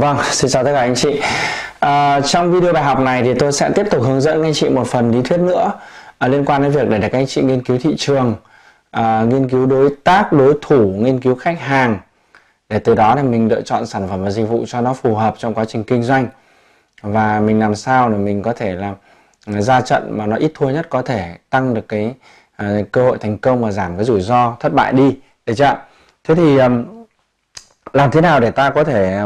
Vâng, xin chào tất cả anh chị à, Trong video bài học này thì tôi sẽ tiếp tục hướng dẫn anh chị một phần lý thuyết nữa à, liên quan đến việc để các anh chị nghiên cứu thị trường à, nghiên cứu đối tác, đối thủ, nghiên cứu khách hàng để từ đó là mình lựa chọn sản phẩm và dịch vụ cho nó phù hợp trong quá trình kinh doanh và mình làm sao để mình có thể là à, ra trận mà nó ít thua nhất có thể tăng được cái à, cơ hội thành công và giảm cái rủi ro thất bại đi được chưa thế thì làm thế nào để ta có thể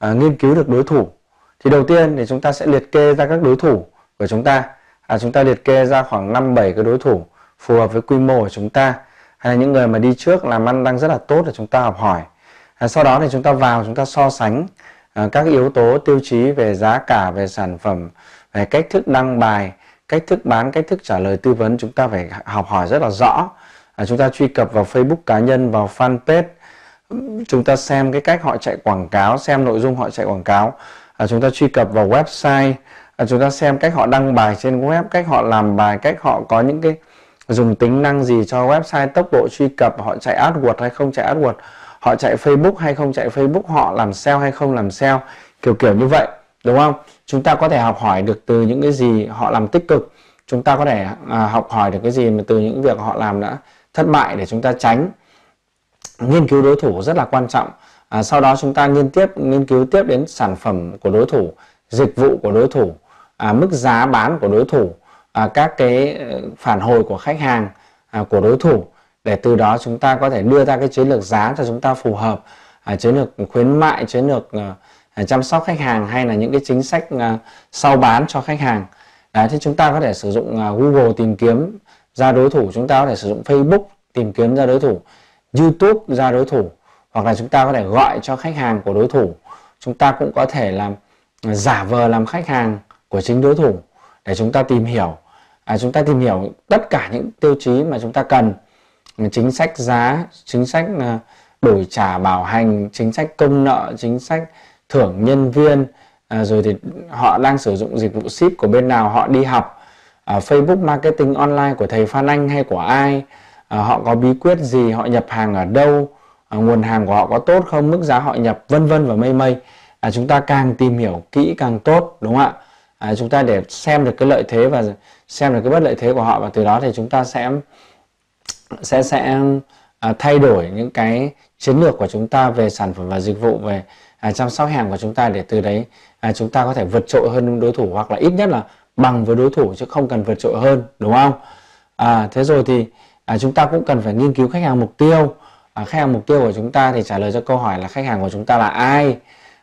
à, nghiên cứu được đối thủ thì đầu tiên thì chúng ta sẽ liệt kê ra các đối thủ của chúng ta à, chúng ta liệt kê ra khoảng 5 7 cái đối thủ phù hợp với quy mô của chúng ta hay là những người mà đi trước làm ăn đang rất là tốt để chúng ta học hỏi à, sau đó thì chúng ta vào chúng ta so sánh à, các yếu tố tiêu chí về giá cả về sản phẩm về cách thức đăng bài cách thức bán cách thức trả lời tư vấn chúng ta phải học hỏi rất là rõ à, chúng ta truy cập vào facebook cá nhân vào fanpage chúng ta xem cái cách họ chạy quảng cáo xem nội dung họ chạy quảng cáo à, chúng ta truy cập vào website à, chúng ta xem cách họ đăng bài trên web cách họ làm bài cách họ có những cái dùng tính năng gì cho website tốc độ truy cập họ chạy AdWords hay không chạy AdWords họ chạy Facebook hay không chạy Facebook họ làm SEO hay không làm SEO kiểu kiểu như vậy đúng không chúng ta có thể học hỏi được từ những cái gì họ làm tích cực chúng ta có thể à, học hỏi được cái gì mà từ những việc họ làm đã thất bại để chúng ta tránh nghiên cứu đối thủ rất là quan trọng à, sau đó chúng ta nghiên tiếp nghiên cứu tiếp đến sản phẩm của đối thủ dịch vụ của đối thủ à, mức giá bán của đối thủ à, các cái ờ, phản hồi của khách hàng à, của đối thủ để từ đó chúng ta có thể đưa ra cái chiến lược giá cho chúng ta phù hợp à, chiến lược khuyến mại chiến lược ờ, à, chăm sóc khách hàng hay là những cái chính sách à, sau bán cho khách hàng Đấy, thì chúng ta có thể sử dụng à, Google tìm kiếm ra đối thủ chúng ta có thể sử dụng Facebook tìm kiếm ra đối thủ YouTube ra đối thủ hoặc là chúng ta có thể gọi cho khách hàng của đối thủ chúng ta cũng có thể làm giả vờ làm khách hàng của chính đối thủ để chúng ta tìm hiểu à, chúng ta tìm hiểu tất cả những tiêu chí mà chúng ta cần chính sách giá chính sách à, đổi trả bảo hành chính sách công nợ chính sách thưởng nhân viên à, rồi thì họ đang sử dụng dịch vụ ship của bên nào họ đi học à, facebook marketing online của thầy phan anh hay của ai à, họ có bí quyết gì họ nhập hàng ở đâu à, nguồn hàng của họ có tốt không mức giá họ nhập vân vân và mây mây à, chúng ta càng tìm hiểu kỹ càng tốt đúng không ạ à, chúng ta để xem được cái lợi thế và xem được cái bất lợi thế của họ và từ đó thì chúng ta sẽ sẽ sẽ à, thay đổi những cái chiến lược của chúng ta về sản phẩm và dịch vụ về à, chăm sóc hàng của chúng ta để từ đấy à, chúng ta có thể vượt trội hơn đối thủ hoặc là ít nhất là bằng với đối thủ chứ không cần vượt trội hơn đúng không à, thế rồi thì à, chúng ta cũng cần phải nghiên cứu khách hàng mục tiêu à, khách hàng mục tiêu của chúng ta thì trả lời cho câu hỏi là khách hàng của chúng ta là ai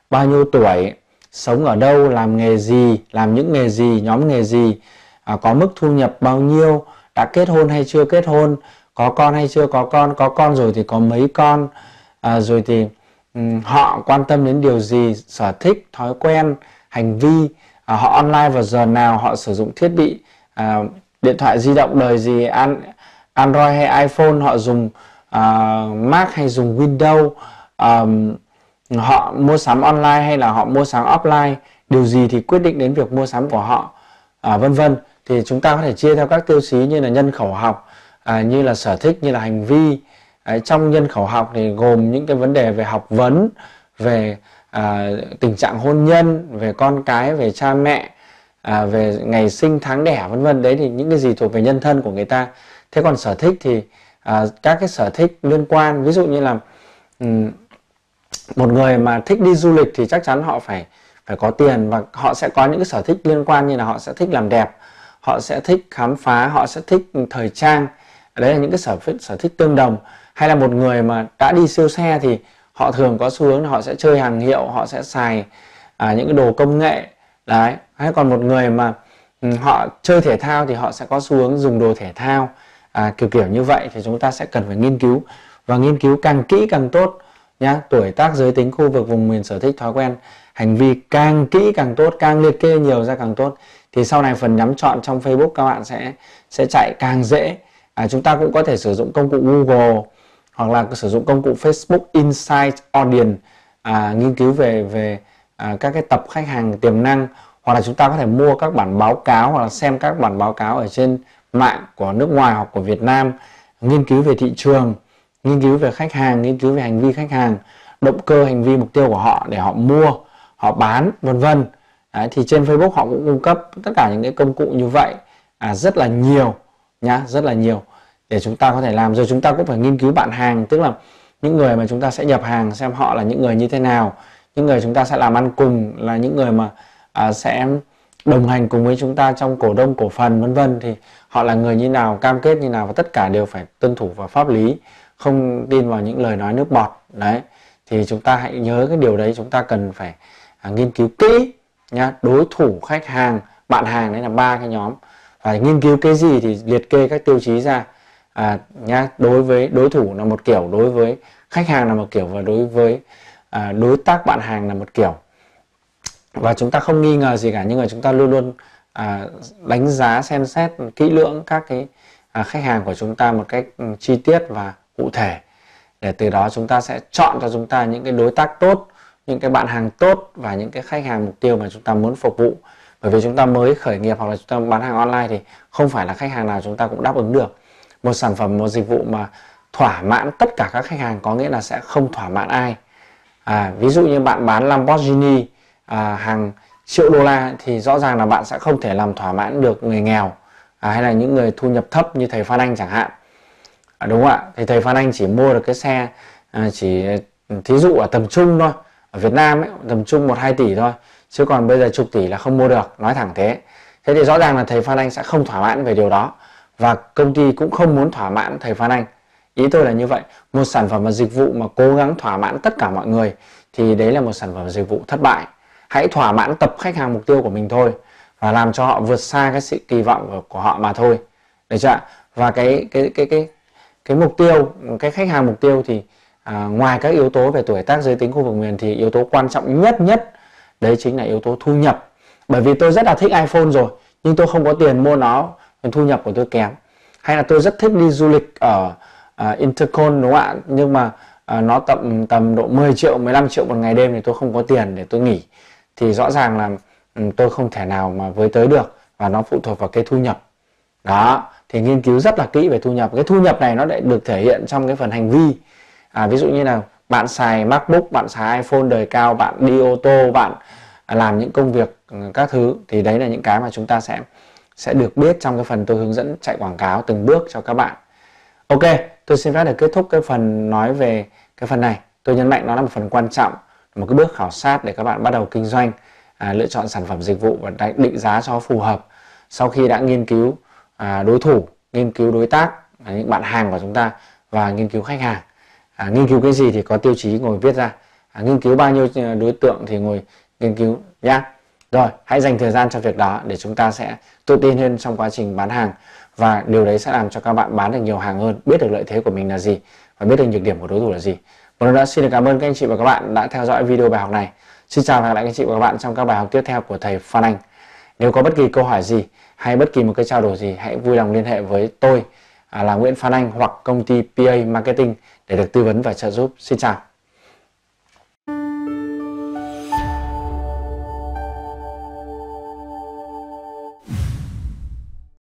bao nhiêu tuổi sống ở đâu làm nghề gì làm những nghề gì nhóm nghề gì à, có mức thu nhập bao nhiêu đã kết hôn hay chưa kết hôn có con hay chưa có con có con rồi thì có mấy con à, rồi thì um, họ quan tâm đến điều gì sở thích thói quen hành vi à, họ online vào giờ nào họ sử dụng thiết bị à, điện thoại di động đời gì ăn Android hay iPhone họ dùng uh, Mac hay dùng Windows um, họ mua sắm online hay là họ mua sắm offline điều gì thì quyết định đến việc mua sắm của họ à, vân vân thì chúng ta có thể chia theo các tiêu chí như là nhân khẩu học à, như là sở thích như là hành vi à, trong nhân khẩu học thì gồm những cái vấn đề về học vấn về à, tình trạng hôn nhân về con cái về cha mẹ à, về ngày sinh tháng đẻ vân vân đấy thì những cái gì thuộc về nhân thân của người ta thế còn sở thích thì à, các cái sở thích liên quan ví dụ như là um, một người mà thích đi du lịch thì chắc chắn họ phải phải có tiền và họ sẽ có những cái sở thích liên quan như là họ sẽ thích làm đẹp họ sẽ thích khám phá họ sẽ thích thời trang đấy là những cái sở thích sở thích tương đồng hay là một người mà đã đi siêu xe thì họ thường có xu hướng là họ sẽ chơi hàng hiệu họ sẽ xài à, những cái đồ công nghệ đấy hay còn một người mà họ chơi thể thao thì họ sẽ có xu hướng dùng đồ thể thao à, kiểu kiểu như vậy thì chúng ta sẽ cần phải nghiên cứu và nghiên cứu càng kỹ càng tốt nhá tuổi tác giới tính khu vực vùng miền sở thích thói quen hành vi càng kỹ càng tốt càng liệt kê nhiều ra càng tốt thì sau này phần nhắm chọn trong Facebook các bạn sẽ sẽ chạy càng dễ à, chúng ta cũng có thể sử dụng công cụ Google hoặc là sử dụng công cụ Facebook Insight Audience à, nghiên cứu về về à, các cái tập khách hàng tiềm năng hoặc là chúng ta có thể mua các bản báo cáo hoặc là xem các bản báo cáo ở trên mạng của nước ngoài hoặc của Việt Nam nghiên cứu về thị trường nghiên cứu về khách hàng nghiên cứu về hành vi khách hàng động cơ hành vi mục tiêu của họ để họ mua họ bán vân vân thì trên Facebook họ cũng cung cấp tất cả những cái công cụ như vậy à, rất là nhiều nhá rất là nhiều để chúng ta có thể làm rồi chúng ta cũng phải nghiên cứu bạn hàng tức là những người mà chúng ta sẽ nhập hàng xem họ là những người như thế nào những người chúng ta sẽ làm ăn cùng là những người mà à, sẽ đồng hành cùng với chúng ta trong cổ đông cổ phần vân vân thì họ là người như nào cam kết như nào và tất cả đều phải tuân thủ vào pháp lý không tin vào những lời nói nước bọt đấy thì chúng ta hãy nhớ cái điều đấy chúng ta cần phải à, nghiên cứu kỹ nhá đối thủ khách hàng bạn hàng đấy là ba cái nhóm phải nghiên cứu cái gì thì liệt kê các tiêu chí ra à, nhá đối với đối thủ là một kiểu đối với khách hàng là một kiểu và đối với à, đối tác bạn hàng là một kiểu và chúng ta không nghi ngờ gì cả nhưng mà chúng ta luôn luôn à, đánh giá xem xét kỹ lưỡng các cái à, khách hàng của chúng ta một cách ừ, chi tiết và cụ thể để từ đó chúng ta sẽ chọn cho chúng ta những cái đối tác tốt những cái bạn hàng tốt và những cái khách hàng mục tiêu mà chúng ta muốn phục vụ bởi vì chúng ta mới khởi nghiệp hoặc là chúng ta bán hàng online thì không phải là khách hàng nào chúng ta cũng đáp ứng được một sản phẩm một dịch vụ mà thỏa mãn tất cả các khách hàng có nghĩa là sẽ không thỏa mãn ai à, ví dụ như bạn bán Lamborghini à, hàng triệu đô la thì rõ ràng là bạn sẽ không thể làm thỏa mãn được người nghèo à, hay là những người thu nhập thấp như thầy Phan Anh chẳng hạn à, đúng không ạ thì thầy Phan Anh chỉ mua được cái xe à, chỉ à, thí dụ ở tầm trung thôi ở Việt Nam ấy, tầm trung 1-2 tỷ thôi chứ còn bây giờ chục tỷ là không mua được nói thẳng thế thế thì rõ ràng là thầy Phan Anh sẽ không thỏa mãn về điều đó và công ty cũng không muốn thỏa mãn thầy Phan Anh ý tôi là như vậy một sản phẩm và dịch vụ mà cố gắng thỏa mãn tất cả mọi người thì đấy là một sản phẩm và dịch vụ thất bại hãy thỏa mãn tập khách hàng mục tiêu của mình thôi và làm cho họ vượt xa cái sự kỳ vọng của, họ mà thôi được chưa và cái cái cái cái cái mục tiêu cái khách hàng mục tiêu thì à, ngoài các yếu tố về tuổi tác giới tính khu vực miền thì yếu tố quan trọng nhất nhất đấy chính là yếu tố thu nhập bởi vì tôi rất là thích iPhone rồi nhưng tôi không có tiền mua nó thu nhập của tôi kém hay là tôi rất thích đi du lịch ở uh, Intercon đúng không ạ nhưng mà uh, nó tầm tầm độ 10 triệu 15 triệu một ngày đêm thì tôi không có tiền để tôi nghỉ thì rõ ràng là ừ, tôi không thể nào mà với tới được và nó phụ thuộc vào cái thu nhập đó thì nghiên cứu rất là kỹ về thu nhập cái thu nhập này nó lại được thể hiện trong cái phần hành vi à, ví dụ như là bạn xài macbook bạn xài iphone đời cao bạn đi ô tô bạn làm những công việc ừ, các thứ thì đấy là những cái mà chúng ta sẽ sẽ được biết trong cái phần tôi hướng dẫn chạy quảng cáo từng bước cho các bạn ok tôi xin phép được kết thúc cái phần nói về cái phần này tôi nhấn mạnh nó là một phần quan trọng một cái bước khảo sát để các bạn bắt đầu kinh doanh à, lựa chọn sản phẩm dịch vụ và định giá cho phù hợp sau khi đã nghiên cứu à, đối thủ nghiên cứu đối tác à, những bạn hàng của chúng ta và nghiên cứu khách hàng à, nghiên cứu cái gì thì có tiêu chí ngồi viết ra à, nghiên cứu bao nhiêu à, đối tượng thì ngồi nghiên cứu nhé rồi hãy dành thời gian cho việc đó để chúng ta sẽ tự tin hơn trong quá trình bán hàng và điều đấy sẽ làm cho các bạn bán được nhiều hàng hơn biết được lợi thế của mình là gì và biết được nhược điểm của đối thủ là gì một lần nữa xin được cảm ơn các anh chị và các bạn đã theo dõi video bài học này. Xin chào và hẹn gặp lại các anh chị và các bạn trong các bài học tiếp theo của thầy Phan Anh. Nếu có bất kỳ câu hỏi gì hay bất kỳ một cái trao đổi gì hãy vui lòng liên hệ với tôi à, là Nguyễn Phan Anh hoặc công ty PA Marketing để được tư vấn và trợ giúp. Xin chào.